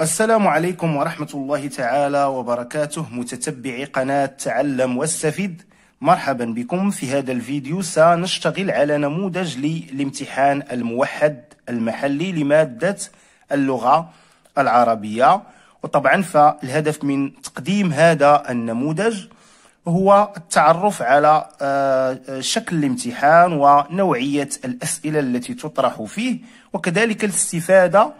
السلام عليكم ورحمة الله تعالى وبركاته متتبعي قناة تعلم واستفد مرحبا بكم في هذا الفيديو سنشتغل على نموذج للامتحان الموحد المحلي لمادة اللغة العربية وطبعا فالهدف من تقديم هذا النموذج هو التعرف على آه، شكل الامتحان ونوعية الأسئلة التي تطرح فيه وكذلك الاستفادة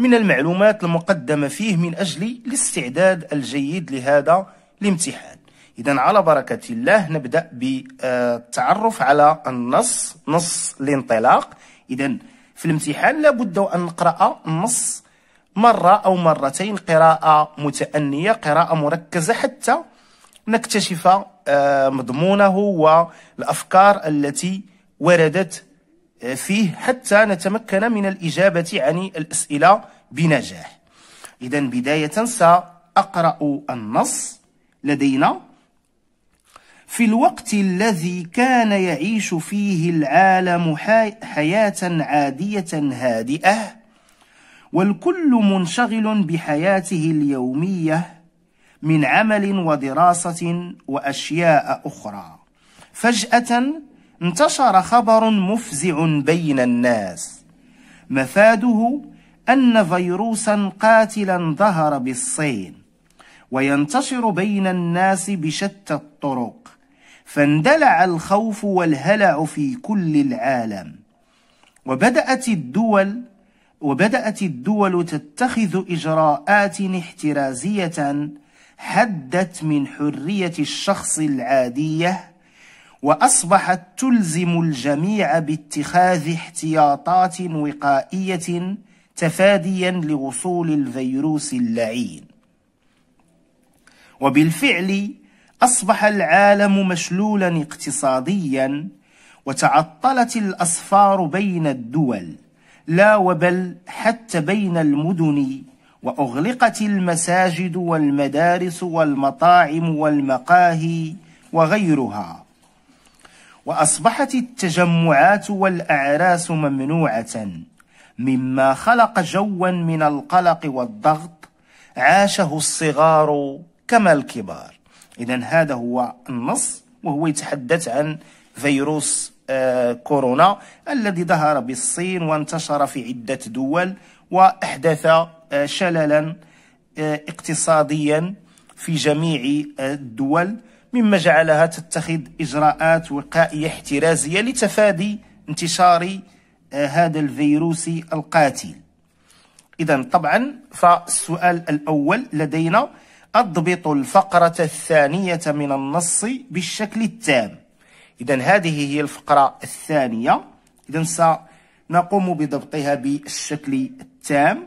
من المعلومات المقدمة فيه من أجل الاستعداد الجيد لهذا الامتحان إذا على بركة الله نبدأ بالتعرف على النص نص الانطلاق إذا في الامتحان لابد أن نقرأ النص مرة أو مرتين قراءة متأنية قراءة مركزة حتى نكتشف آه، مضمونه والأفكار التي وردت آه، فيه حتى نتمكن من الإجابة عن الأسئلة بنجاح إذا بداية سأقرأ النص لدينا في الوقت الذي كان يعيش فيه العالم حياة عادية هادئة والكل منشغل بحياته اليومية من عمل ودراسة وأشياء أخرى فجأة انتشر خبر مفزع بين الناس مفاده أن فيروسا قاتلا ظهر بالصين وينتشر بين الناس بشتى الطرق فاندلع الخوف والهلع في كل العالم وبدأت الدول وبدأت الدول تتخذ إجراءات احترازية حدت من حرية الشخص العادية وأصبحت تلزم الجميع باتخاذ احتياطات وقائية تفاديا لوصول الفيروس اللعين وبالفعل أصبح العالم مشلولا اقتصاديا وتعطلت الاصفار بين الدول لا وبل حتى بين المدن وأغلقت المساجد والمدارس والمطاعم والمقاهي وغيرها وأصبحت التجمعات والأعراس ممنوعة مما خلق جوا من القلق والضغط عاشه الصغار كما الكبار اذا هذا هو النص وهو يتحدث عن فيروس آه، كورونا الذي ظهر بالصين وانتشر في عده دول واحدث آه، شللا آه، اقتصاديا في جميع الدول مما جعلها تتخذ اجراءات وقائيه احترازيه لتفادي انتشار آه، هذا الفيروس القاتل إذا طبعا فالسؤال الأول لدينا أضبط الفقرة الثانية من النص بالشكل التام إذا هذه هي الفقرة الثانية إذا سنقوم بضبطها بالشكل التام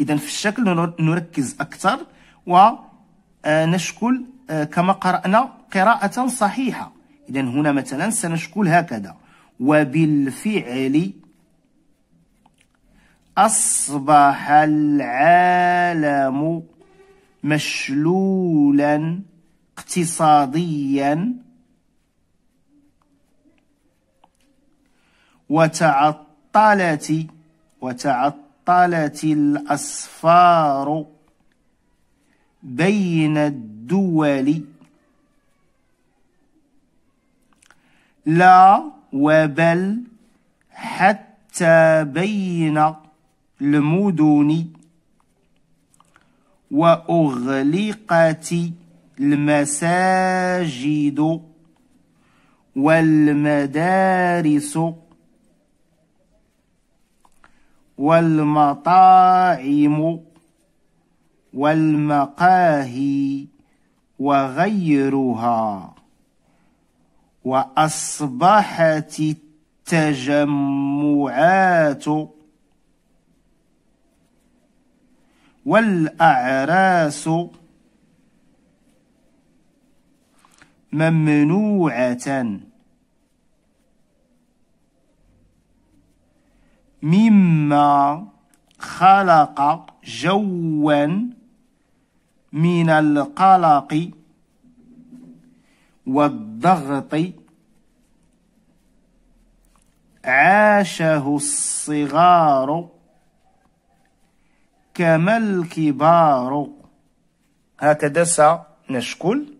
إذا في الشكل نركز أكثر ونشكل آه، آه، كما قرأنا قراءة صحيحة إذا هنا مثلا سنشكل هكذا وبالفعل أصبح العالم مشلولا اقتصاديا وتعطلت وتعطلت الأسفار بين الدول لا وبل حتى بين المدن وأغلقت المساجد والمدارس والمطاعم والمقاهي وغيرها واصبحت التجمعات والاعراس ممنوعه مما خلق جوا من القلق والضغط عاشه الصغار كما الكبار هكذا سنشكل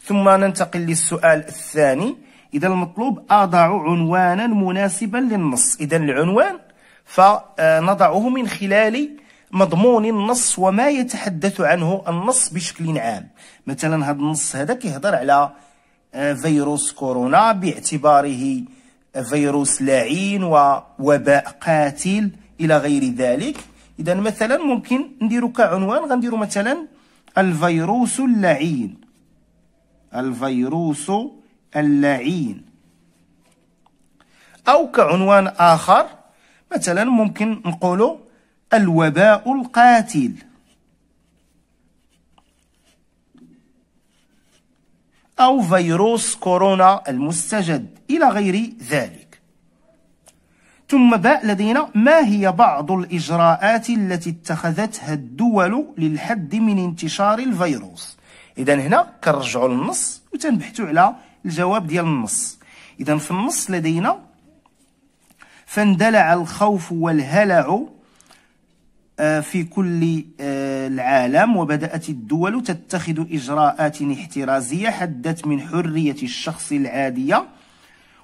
ثم ننتقل للسؤال الثاني إذا المطلوب أضع عنوانا مناسبا للنص إذا العنوان فنضعه من خلال مضمون النص وما يتحدث عنه النص بشكل عام مثلا هذا النص هذا كيهضر على آه، فيروس كورونا باعتباره آه، فيروس لعين ووباء قاتل الى غير ذلك اذا مثلا ممكن نديرو كعنوان غنديرو مثلا الفيروس اللعين الفيروس اللعين او كعنوان اخر مثلا ممكن نقولوا الوباء القاتل أو فيروس كورونا المستجد إلى غير ذلك ثم باء لدينا ما هي بعض الإجراءات التي اتخذتها الدول للحد من انتشار الفيروس إذا هنا كنرجعوا للنص وتنبحثوا على الجواب ديال النص إذا في النص لدينا فاندلع الخوف والهلع آه، في كل آه، العالم وبدأت الدول تتخذ إجراءات احترازية حدت من حرية الشخص العادية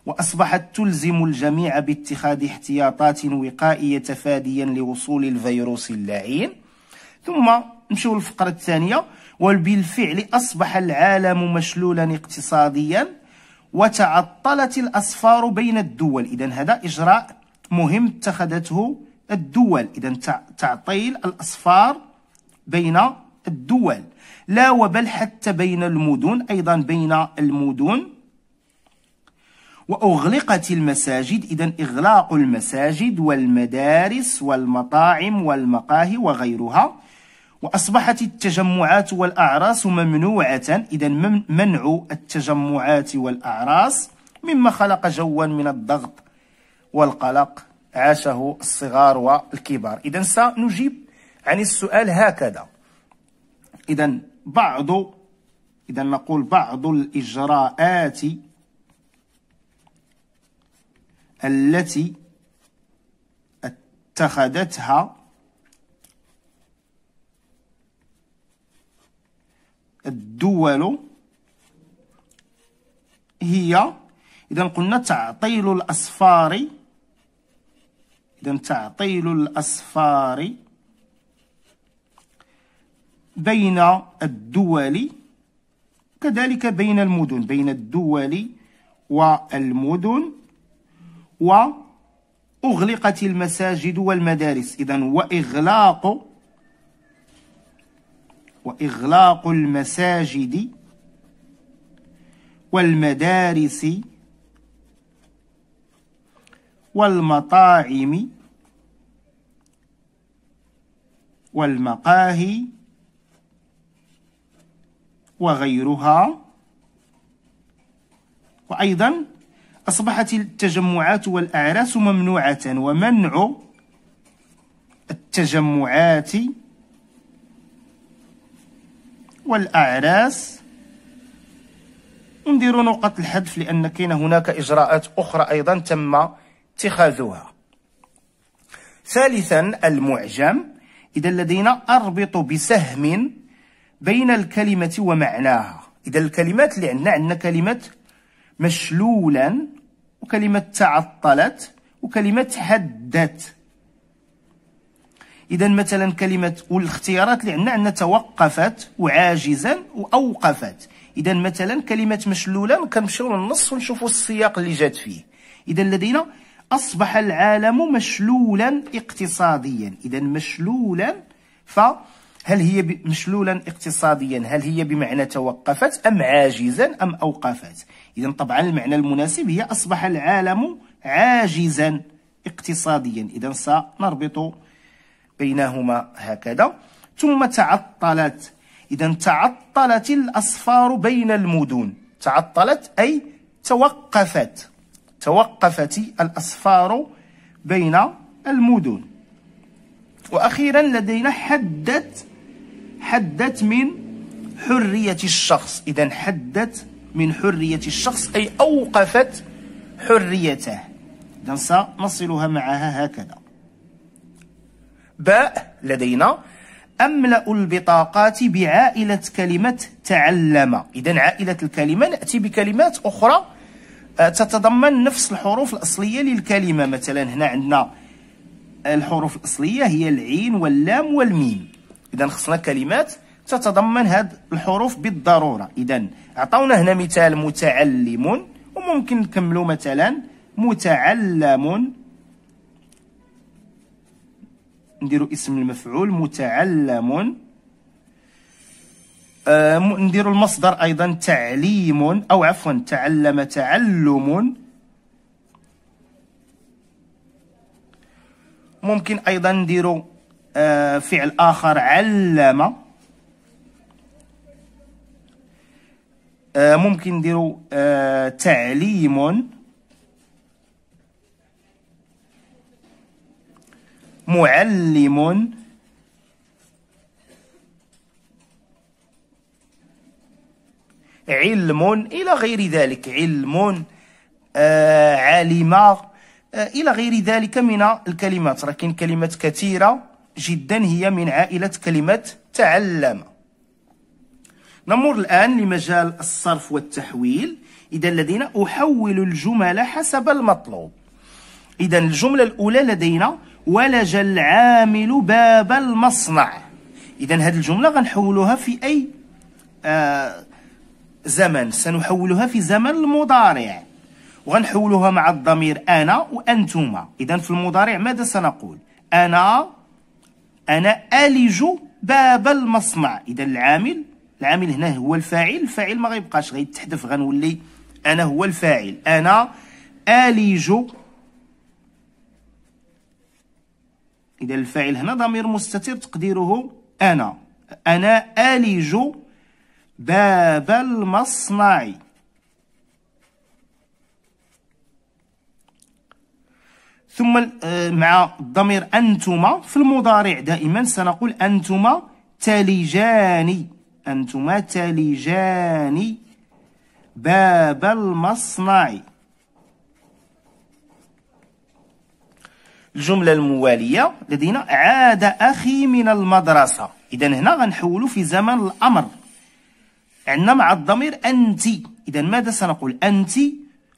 وأصبحت تلزم الجميع باتخاذ احتياطات وقائية تفاديا لوصول الفيروس اللعين ثم نمشيو للفقرة الثانية وبالفعل أصبح العالم مشلولا اقتصاديا وتعطلت الأسفار بين الدول إذا هذا إجراء مهم اتخذته الدول إذا تعطيل الأصفار بين الدول لا وبل حتى بين المدن أيضا بين المدن وأغلقت المساجد إذا إغلاق المساجد والمدارس والمطاعم والمقاهي وغيرها وأصبحت التجمعات والأعراس ممنوعة إذا منع التجمعات والأعراس مما خلق جوا من الضغط والقلق عاشه الصغار والكبار إذا سنجيب عن السؤال هكذا إذا بعض إذا نقول بعض الإجراءات التي اتخذتها الدول هي إذا قلنا تعطيل الأصفار إذا تعطيل الأسفار بين الدول كذلك بين المدن بين الدول والمدن وأغلقت المساجد والمدارس إذا وإغلاق وإغلاق المساجد والمدارس والمطاعم والمقاهي وغيرها وأيضا أصبحت التجمعات والأعراس ممنوعة ومنع التجمعات والأعراس نديروا نقط الحذف لأن كاين هناك إجراءات أخرى أيضا تم اتخاذها ثالثا المعجم إذا لدينا أربط بسهم بين الكلمة ومعناها إذا الكلمات اللي عندنا عندنا كلمة مشلولا وكلمة تعطلت وكلمة حدت إذا مثلا كلمة والاختيارات اللي عندنا عندنا توقفت وعاجزا وأوقفت إذا مثلا كلمة مشلولا كنمشيو للنص ونشوفوا السياق اللي جات فيه إذا لدينا أصبح العالم مشلولا اقتصاديا إذا مشلولا فهل هي مشلولا اقتصاديا هل هي بمعنى توقفت أم عاجزا أم أوقفت إذا طبعا المعنى المناسب هي أصبح العالم عاجزا اقتصاديا إذا سنربط بينهما هكذا ثم تعطلت إذا تعطلت الأصفار بين المدن تعطلت أي توقفت توقفت الأسفار بين المدن وأخيرا لدينا حدت حدت من حرية الشخص إذا حدت من حرية الشخص أي أوقفت حريته إذا سنصلها معها هكذا باء لدينا أملأ البطاقات بعائلة كلمة تعلم إذا عائلة الكلمة نأتي بكلمات أخرى آه، تتضمن نفس الحروف الأصلية للكلمة مثلا هنا عندنا الحروف الأصلية هي العين واللام والميم إذا خصنا كلمات تتضمن هاد الحروف بالضرورة إذا عطونا هنا مثال متعلم وممكن نكملو مثلا متعلم نديرو اسم المفعول متعلم آه، نديروا المصدر ايضا تعليم او عفوا تعلم تعلم ممكن ايضا نديروا آه، فعل اخر علم آه، ممكن نديروا تعليم معلم علم إلى غير ذلك علم آه علم آه إلى غير ذلك من الكلمات راه كاين كلمات كثيرة جدا هي من عائلة كلمة تعلم نمر الآن لمجال الصرف والتحويل إذا الذين أحول الجمل حسب المطلوب إذا الجملة الأولى لدينا ولج العامل باب المصنع إذا هذه الجملة غنحولوها في أي آه زمن سنحولها في زمن المضارع وغنحولها مع الضمير أنا وأنتما إذا في المضارع ماذا سنقول أنا أنا ألج باب المصنع إذا العامل العامل هنا هو الفاعل الفاعل ما غيبقاش غيتحذف غنولي أنا هو الفاعل أنا ألج إذا الفاعل هنا ضمير مستتر تقديره أنا أنا ألج باب المصنع ثم آه، مع الضمير أنتما في المضارع دائما سنقول أنتما تلجاني أنتما تلجاني باب المصنع الجملة الموالية لدينا عاد أخي من المدرسة إذا هنا غنحولوا في زمن الأمر عندنا مع الضمير أنت إذا ماذا سنقول أنت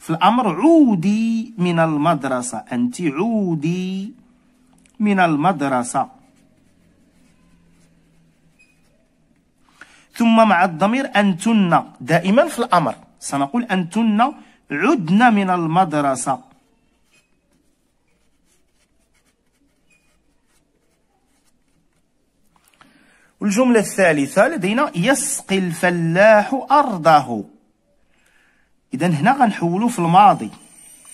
في الأمر عودي من المدرسة أنت عودي من المدرسة ثم مع الضمير أنتن دائما في الأمر سنقول أنتن عدن من المدرسة والجملة الثالثة لدينا يسقي الفلاح أرضه إذا هنا غنحولو في الماضي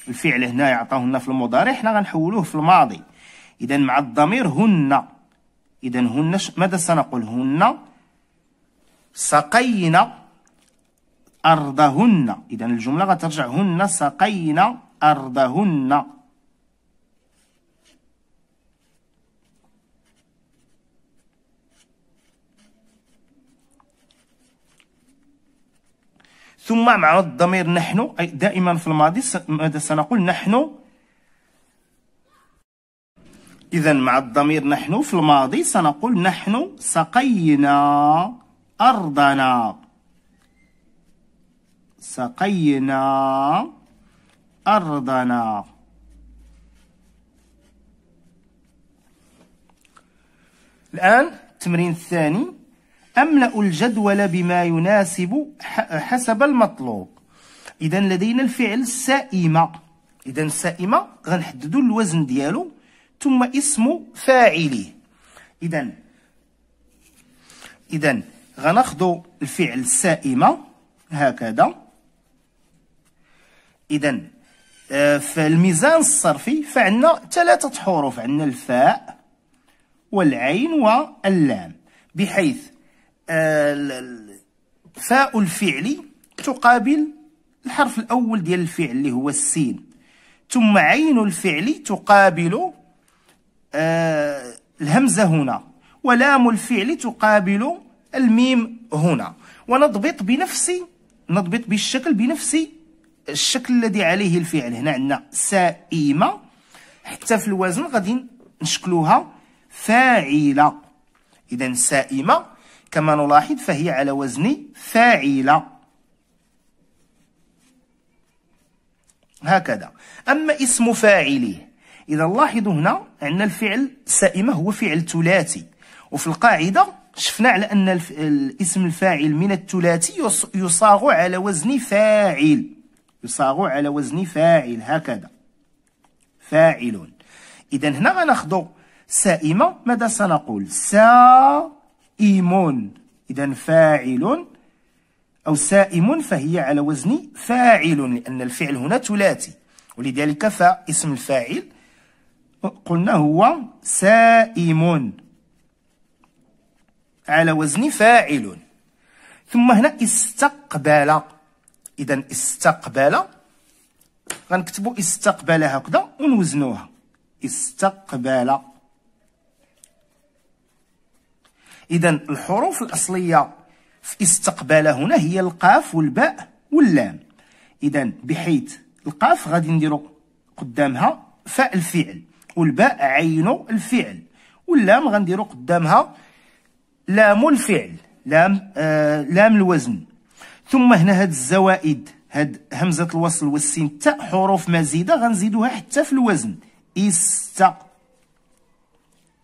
الفعل هنا لنا في المضارع حنا غنحولوه في الماضي إذا مع الضمير هن إذا هن ماذا سنقول هن سقينا أرضهن إذا الجملة غترجع هن سقينا أرضهن ثم مع الضمير نحن أي دائما في الماضي ماذا سنقول نحن إذا مع الضمير نحن في الماضي سنقول نحن سقينا أرضنا سقينا أرضنا الآن التمرين الثاني أملأ الجدول بما يناسب حسب المطلوب إذا لدينا الفعل سائمة إذا سائمة غنحدد الوزن ديالو ثم اسم فاعله إذا إذا غناخدو الفعل سائمة هكذا إذا آه، في الميزان الصرفي فعندنا ثلاثة حروف عندنا الفاء والعين واللام بحيث آه، فاء الفعل تقابل الحرف الأول ديال الفعل اللي هو السين ثم عين الفعل تقابل آه، الهمزة هنا ولام الفعل تقابل الميم هنا ونضبط بنفس نضبط بالشكل بنفس الشكل الذي عليه الفعل هنا عندنا سائمة حتى في الوزن غادي نشكلوها فاعلة إذا سائمة كما نلاحظ فهي على وزن فاعلة هكذا أما اسم فاعله إذا لاحظوا هنا عندنا الفعل سائمة هو فعل ثلاثي وفي القاعدة شفنا على أن الاسم الفاعل من الثلاثي يصاغ على وزن فاعل يصاغ على وزن فاعل هكذا فاعل إذا هنا غناخدو سائمة ماذا سنقول سا إيمون إذا فاعل أو سائم فهي على وزن فاعل لأن الفعل هنا ثلاثي ولذلك فاسم الفاعل قلنا هو سائم على وزن فاعل ثم هنا استقبل إذا استقبل غنكتبوا استقبل هكذا ونوزنوها استقبل إذا الحروف الأصلية في استقبال هنا هي القاف والباء واللام إذا بحيث القاف غادي نديرو قدامها فاء الفعل والباء عين الفعل واللام غنديرو قدامها لام الفعل لام آه لام الوزن ثم هنا هاد الزوائد هاد همزه الوصل والسين تاء حروف مزيده غنزيدوها حتى في الوزن است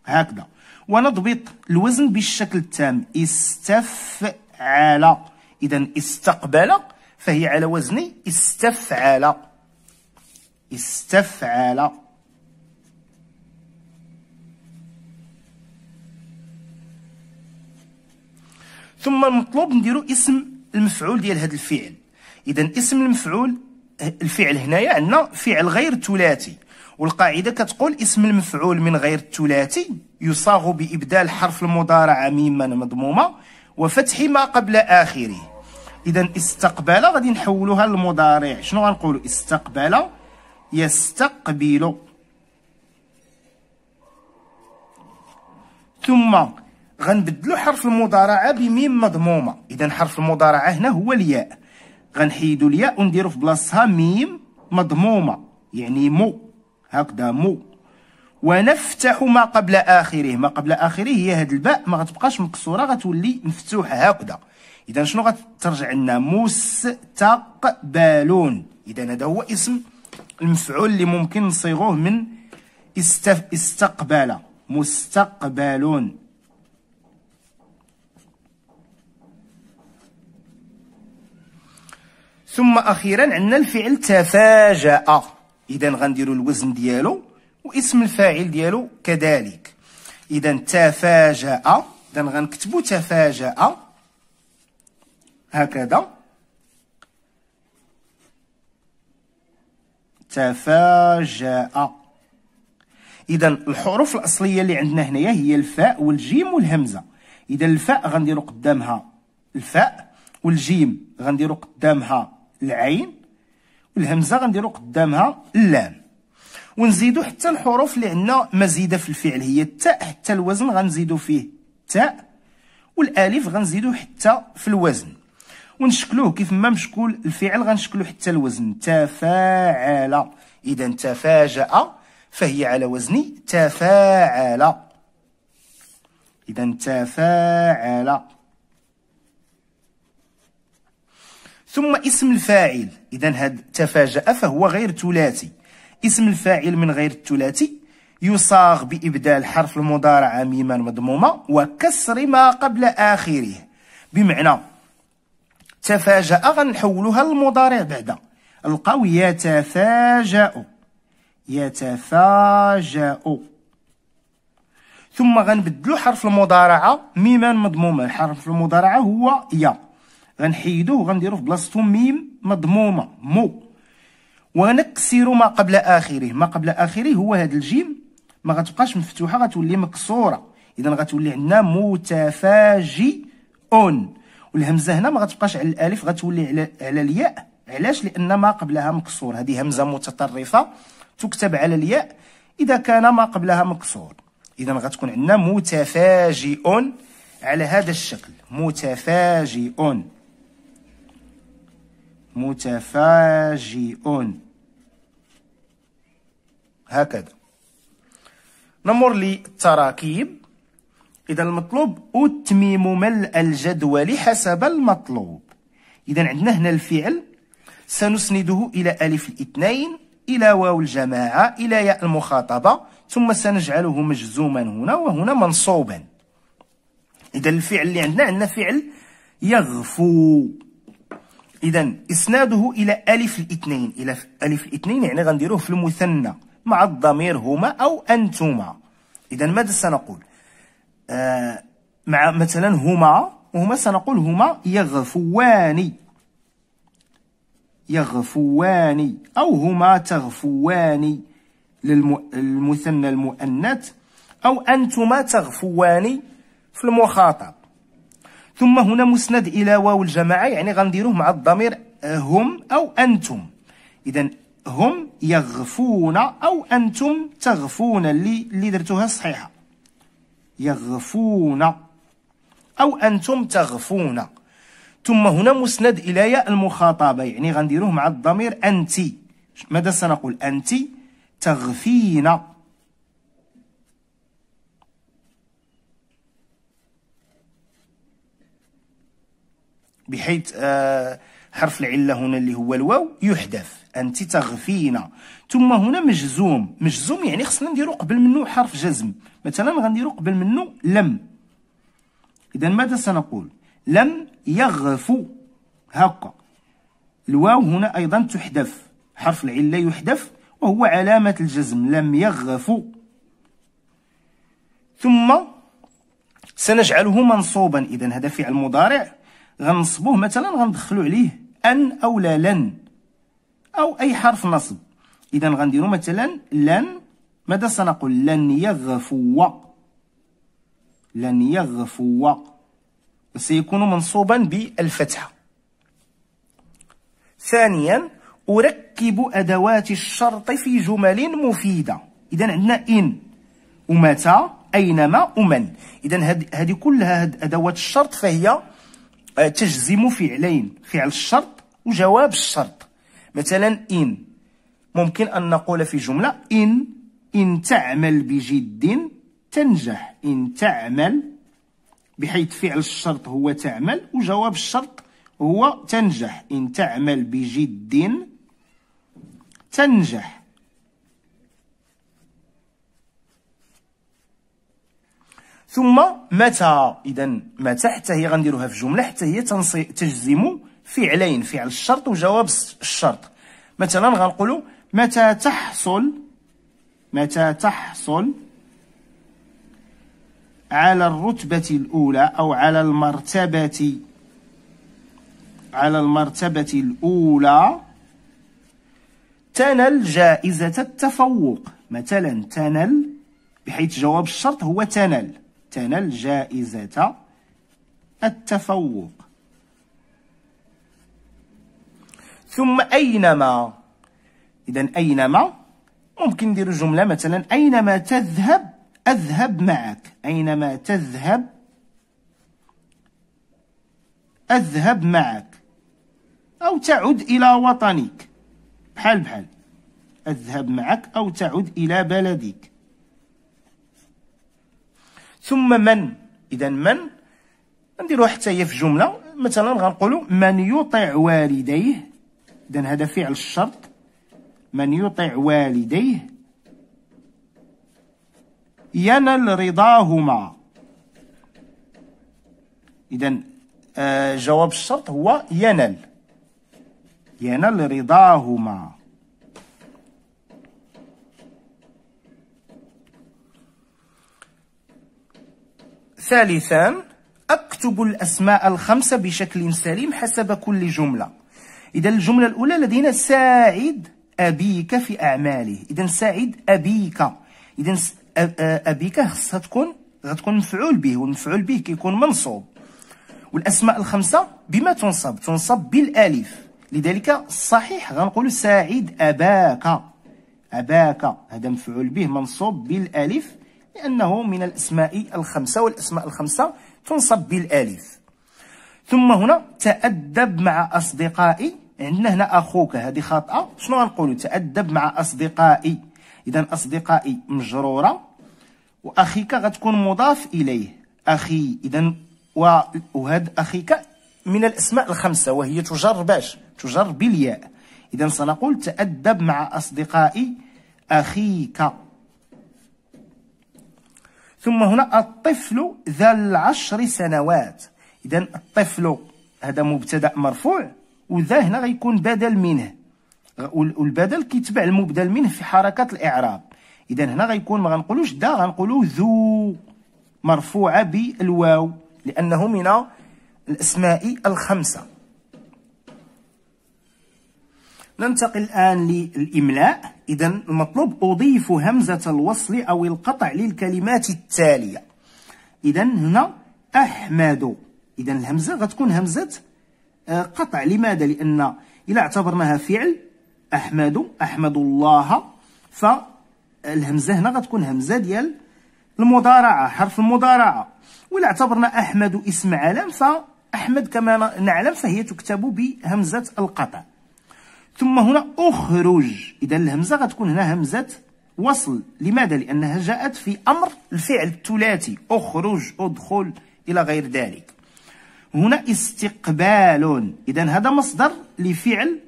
هكذا ونضبط الوزن بالشكل التام استفعل إذا استقبل فهي على وزن استفعل استفعل ثم المطلوب نديرو اسم المفعول ديال هذا الفعل اذا اسم المفعول الفعل هنايا عندنا فعل غير ثلاثي والقاعدة كتقول اسم المفعول من غير الثلاثي يصاغ بإبدال حرف المضارعة ميما مضمومة وفتح ما قبل آخره إذا استقبل غادي نحولوها للمضارع شنو غنقولوا استقبل يستقبل ثم غنبدلو حرف المضارعة بميم مضمومة إذا حرف المضارعة هنا هو الياء غنحيدو الياء ونديرو في بلاصتها ميم مضمومة يعني مو هكذا مو ونفتح ما قبل اخره ما قبل اخره هي هاد الباء ما غتبقاش مكسوره غتولي مفتوحه هكذا اذا شنو غترجع لنا مستقبلون اذا هذا هو اسم المفعول اللي ممكن نصيغوه من استف... استقبل مستقبلون ثم اخيرا عندنا الفعل تفاجأ اذا غنديروا الوزن ديالو واسم الفاعل ديالو كذلك اذا تفاجأ اذا غنكتبوا تفاجأ هكذا تفاجأ اذا الحروف الاصليه اللي عندنا هنايا هي الفاء والجيم والهمزه اذا الفاء غنديروا قدامها الفاء والجيم غنديروا قدامها العين الهمزه غنديرو قدامها اللام ونزيدو حتى الحروف اللي عندنا مزيده في الفعل هي التاء حتى الوزن غنزيدو فيه التاء والالف غنزيدو حتى في الوزن ونشكلوه كيف ما مشكول الفعل غنشكلو حتى الوزن تفاعل اذا تفاجأ فهي على وزن تفاعل اذا تفاعل ثم اسم الفاعل إذا هاد تفاجأ فهو غير ثلاثي اسم الفاعل من غير الثلاثي يصاغ بإبدال حرف المضارعة ميما مضمومة وكسر ما قبل آخره بمعنى تفاجأ غنحولها للمضارع بعدا القوي يتفاجأ يتفاجأ ثم غنبدلو حرف المضارعة ميما مضمومة حرف المضارعة هو يا غنحيدوه وغنديرو في بلاصتو ميم مضمومه مو ونكسر ما قبل اخره ما قبل اخره هو هذا الجيم ما غتبقاش مفتوحه غتولي مكسوره اذا غتولي عندنا متفاجئ والهمزه هنا ما غتبقاش على الالف غتولي على على الياء علاش لان ما قبلها مكسور هذه همزه متطرفه تكتب على الياء اذا كان ما قبلها مكسور اذا غتكون عندنا متفاجئ على هذا الشكل متفاجئ متفاجئ هكذا نمر للتراكيب إذا المطلوب أتمم ملء الجدول حسب المطلوب إذا عندنا هنا الفعل سنسنده إلى ألف الاثنين إلى واو الجماعة إلى ياء المخاطبة ثم سنجعله مجزوما هنا وهنا منصوبا إذا الفعل اللي عندنا عندنا فعل يغفو اذا اسناده الى الف الاثنين الى الف الاثنين يعني غنديروه في المثنى مع الضمير هما او انتما اذا ماذا سنقول آه مع مثلا هما وهما سنقول هما يغفوان يغفوان او هما تغفوان للمثنى المؤنث او انتما تغفوان في المخاطب ثم هنا مسند الى واو الجماعه يعني غنديروه مع الضمير هم او انتم اذا هم يغفون او انتم تغفون اللي اللي درتوها صحيحه يغفون او انتم تغفون ثم هنا مسند الى ياء المخاطبه يعني غنديروه مع الضمير انت ماذا سنقول انت تغفين بحيث آه، حرف العلة هنا اللي هو الواو يحدث أنت تغفين ثم هنا مجزوم مجزوم يعني خصنا نديرو قبل منه حرف جزم مثلا غنديرو قبل منه لم إذا ماذا سنقول لم يغفو هكا الواو هنا أيضا تحذف حرف العلة يحذف وهو علامة الجزم لم يغفو ثم سنجعله منصوبا إذا هذا فعل مضارع غنصبوه مثلا غندخلو عليه ان او لا لن او اي حرف نصب اذا غنديرو مثلا لن ماذا سنقول لن يغفو لن يغفو سيكون منصوبا بالفتحه ثانيا اركب ادوات الشرط في جمل مفيده اذا عندنا ان ومتى اينما ومن اذا هذه كلها ادوات الشرط فهي آه، تجزم فعلين فعل الشرط وجواب الشرط مثلا إن ممكن أن نقول في جملة إن إن تعمل بجد تنجح إن تعمل بحيث فعل الشرط هو تعمل وجواب الشرط هو تنجح إن تعمل بجد تنجح ثم متى اذا متى حتى هي غنديروها في جمله حتى هي تجزم فعلين فعل الشرط وجواب الشرط مثلا غنقولوا متى تحصل متى تحصل على الرتبة الأولى أو على المرتبة على المرتبة الأولى تنل جائزة التفوق مثلا تنل بحيث جواب الشرط هو تنل تنل جائزة التفوق ثم أينما إذا أينما ممكن ندير جملة مثلا أينما تذهب أذهب معك أينما تذهب أذهب معك أو تعد إلى وطنك بحال بحال أذهب معك أو تعد إلى بلدك ثم من اذا من نديروها حتى هي في جمله مثلا غنقولوا من يطع والديه اذا هذا فعل الشرط من يطع والديه ينل رضاهما اذا آه جواب الشرط هو ينل ينال رضاهما ثالثا أكتب الأسماء الخمسة بشكل سليم حسب كل جملة إذا الجملة الأولى لدينا ساعد أبيك في أعماله إذا ساعد أبيك إذا أبيك خصها تكون غتكون مفعول به والمفعول به كيكون منصوب والأسماء الخمسة بما تنصب تنصب بالألف لذلك صحيح غنقول ساعد أباك أباك هذا مفعول به منصوب بالألف لأنه من الأسماء الخمسة والأسماء الخمسة تنصب بالألف ثم هنا تأدب مع أصدقائي عندنا هنا أخوك هذه خاطئة شنو غنقولوا تأدب مع أصدقائي إذا أصدقائي مجرورة وأخيك غتكون مضاف إليه أخي إذا وهذا أخيك من الأسماء الخمسة وهي تجر باش تجر بالياء إذا سنقول تأدب مع أصدقائي أخيك ثم هنا الطفل ذا العشر سنوات اذا الطفل هذا مبتدا مرفوع وذا هنا غيكون بدل منه والبدل كيتبع المبدل منه في حركه الاعراب اذا هنا غيكون ما غنقولوش ذا غنقولو ذو مرفوعه بالواو لانه من الاسماء الخمسه ننتقل الآن للإملاء إذا المطلوب أضيف همزة الوصل أو القطع للكلمات التالية إذا هنا أحمد إذا الهمزة غتكون همزة آه، قطع لماذا لأن إلا اعتبرناها فعل أحمد أحمد الله فالهمزة هنا غتكون همزة ديال المضارعة حرف المضارعة وإلا اعتبرنا أحمد اسم علم فأحمد كما نعلم فهي تكتب بهمزة القطع ثم هنا أخرج إذا الهمزة غتكون هنا همزة وصل لماذا لأنها جاءت في أمر الفعل الثلاثي أخرج أدخل إلى غير ذلك هنا استقبال إذا هذا مصدر لفعل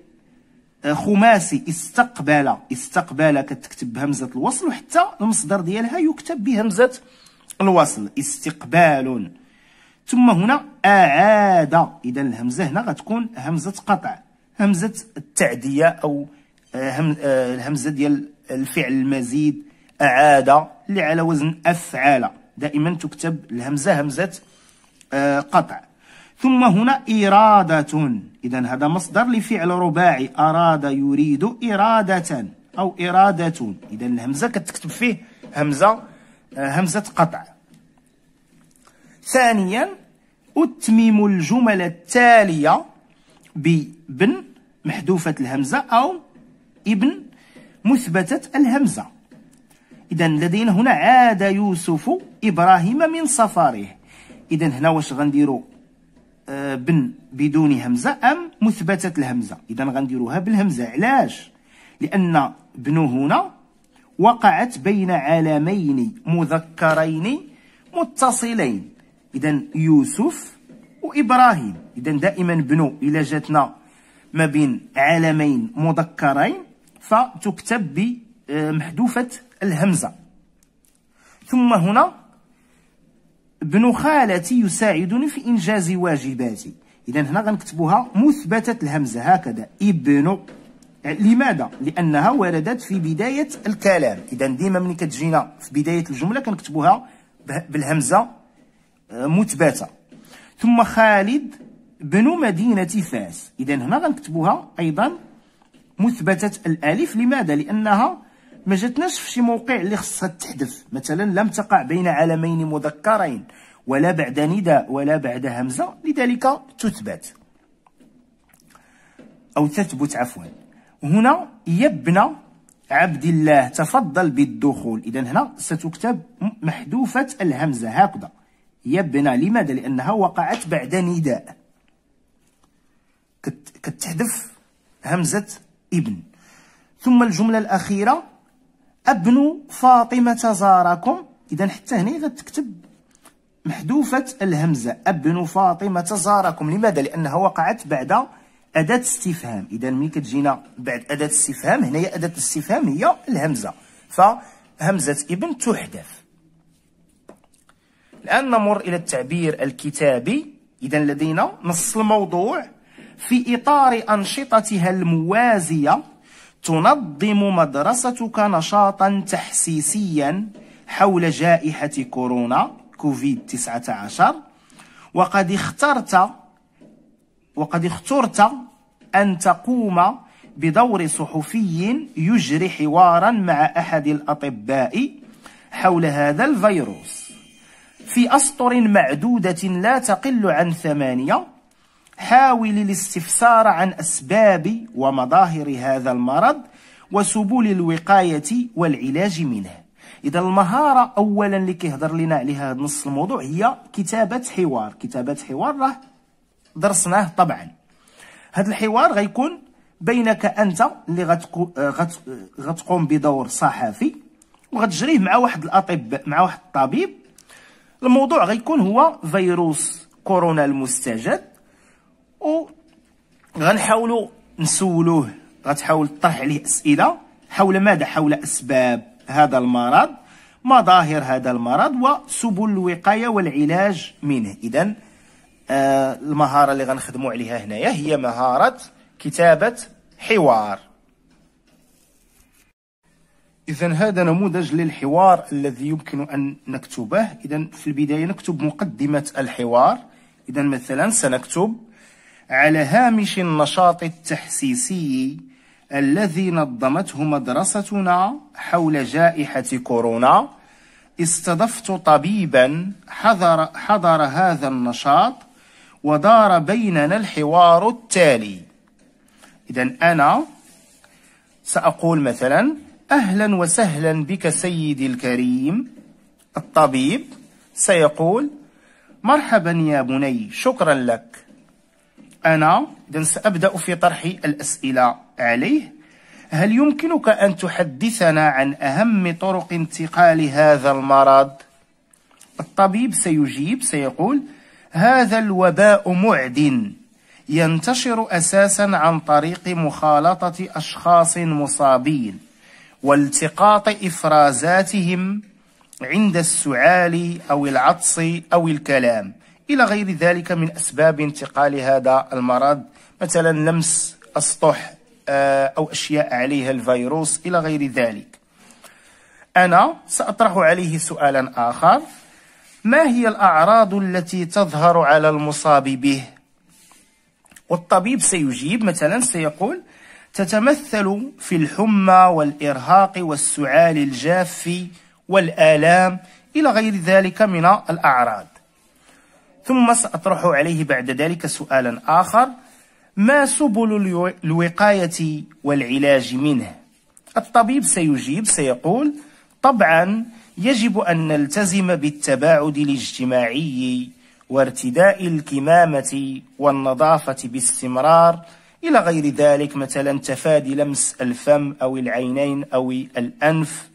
آه، خماسي استقبل استقبل كتكتب بهمزة الوصل وحتى المصدر ديالها يكتب بهمزة الوصل استقبال ثم هنا أعاد إذا الهمزة هنا غتكون همزة قطع همزه التعديه او آه، آه، الهمزه ديال الفعل المزيد اعاد اللي على وزن افعال دائما تكتب الهمزه همزه آه، قطع ثم هنا إرادة إذا هذا مصدر لفعل رباعي أراد يريد إرادة أو إرادة إذا الهمزة كتكتب فيه همزة همزة قطع ثانيا أتمم الجمل التالية ببن محذوفة الهمزة أو ابن مثبتة الهمزة إذا لدينا هنا عاد يوسف إبراهيم من سفره إذا هنا واش غنديرو آه، بن بدون همزة أم مثبتة الهمزة إذا غنديروها بالهمزة علاش لأن بن هنا وقعت بين عالمين مذكرين متصلين إذا يوسف وابراهيم اذا دائما بنو الى جاتنا ما بين عالمين مذكرين فتكتب بمحذوفه الهمزه ثم هنا ابن خالتي يساعدني في انجاز واجباتي اذا هنا غنكتبوها مثبته الهمزه هكذا ابن لماذا لانها وردت في بدايه الكلام اذا ديما ملي كتجينا في بدايه الجمله كنكتبوها بالهمزه آه، مثبته ثم خالد بن مدينة فاس إذا هنا غنكتبوها أيضا مثبتة الألف لماذا؟ لأنها ما جاتناش في شي موقع اللي خصها تحذف مثلا لم تقع بين علمين مذكرين ولا بعد نداء ولا بعد همزة لذلك تثبت أو تثبت عفوا هنا يبنى عبد الله تفضل بالدخول إذا هنا ستكتب محذوفة الهمزة هكذا يبنا لماذا لانها وقعت بعد نداء كتحذف همزه ابن ثم الجمله الاخيره ابن فاطمه زاركم اذا حتى هنا غتكتب محذوفه الهمزه ابن فاطمه زاركم لماذا لانها وقعت بعد اداه استفهام اذا ملي كتجينا بعد اداه استفهام هنايا اداه الاستفهام هي الهمزه فهمزه ابن تحذف الآن نمر إلى التعبير الكتابي إذا لدينا نص الموضوع في إطار أنشطتها الموازية تنظم مدرستك نشاطا تحسيسيا حول جائحة كورونا كوفيد 19 وقد اخترت وقد اخترت أن تقوم بدور صحفي يجري حوارا مع أحد الأطباء حول هذا الفيروس في أسطر معدودة لا تقل عن ثمانية حاول الاستفسار عن أسباب ومظاهر هذا المرض وسبل الوقاية والعلاج منه إذا المهارة أولا اللي كيهضر لنا عليها هذا نص الموضوع هي كتابة حوار كتابة حوار راه درسناه طبعا هذا الحوار غيكون بينك أنت اللي غتكو غت غتقوم بدور صحفي وغتجريه مع واحد الأطباء مع واحد الطبيب الموضوع غيكون هو فيروس كورونا المستجد و غنحاولوا نسولوه غتحاول تطرح عليه اسئله حول ماذا حول اسباب هذا المرض مظاهر هذا المرض وسبل الوقايه والعلاج منه اذا آه المهاره اللي غنخدموا عليها هنايا هي مهاره كتابه حوار إذا هذا نموذج للحوار الذي يمكن أن نكتبه إذا في البداية نكتب مقدمة الحوار إذا مثلا سنكتب على هامش النشاط التحسيسي الذي نظمته مدرستنا حول جائحة كورونا استضفت طبيبا حضر, حضر هذا النشاط ودار بيننا الحوار التالي إذا أنا سأقول مثلا أهلا وسهلا بك سيدي الكريم الطبيب سيقول مرحبا يا بني شكرا لك أنا إذا سأبدأ في طرح الأسئلة عليه هل يمكنك أن تحدثنا عن أهم طرق انتقال هذا المرض؟ الطبيب سيجيب سيقول هذا الوباء معدن ينتشر أساسا عن طريق مخالطة أشخاص مصابين والتقاط إفرازاتهم عند السعال أو العطس أو الكلام إلى غير ذلك من أسباب انتقال هذا المرض مثلا لمس أسطح آه، أو أشياء عليها الفيروس إلى غير ذلك أنا سأطرح عليه سؤالا آخر ما هي الأعراض التي تظهر على المصاب به؟ والطبيب سيجيب مثلا سيقول تتمثل في الحمى والإرهاق والسعال الجاف والآلام إلى غير ذلك من الأعراض ثم سأطرح عليه بعد ذلك سؤالا آخر ما سبل الوقاية والعلاج منه؟ الطبيب سيجيب سيقول طبعا يجب أن نلتزم بالتباعد الاجتماعي وارتداء الكمامة والنظافة باستمرار إلى غير ذلك مثلا تفادي لمس الفم أو العينين أو الأنف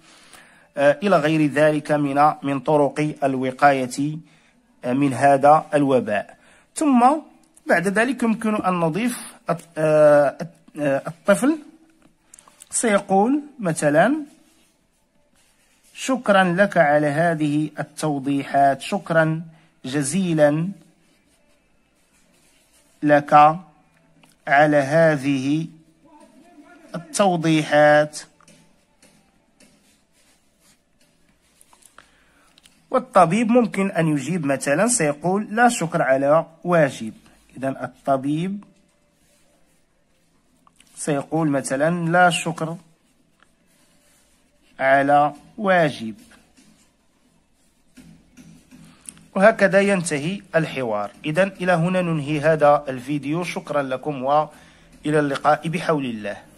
آه، إلى غير ذلك من من طرق الوقاية آه، من هذا الوباء ثم بعد ذلك يمكن أن نضيف آه، الطفل سيقول مثلا شكرا لك على هذه التوضيحات شكرا جزيلا لك على هذه التوضيحات والطبيب ممكن أن يجيب مثلا سيقول لا شكر على واجب إذا الطبيب سيقول مثلا لا شكر على واجب وهكذا ينتهي الحوار إذا إلى هنا ننهي هذا الفيديو شكرا لكم وإلى اللقاء بحول الله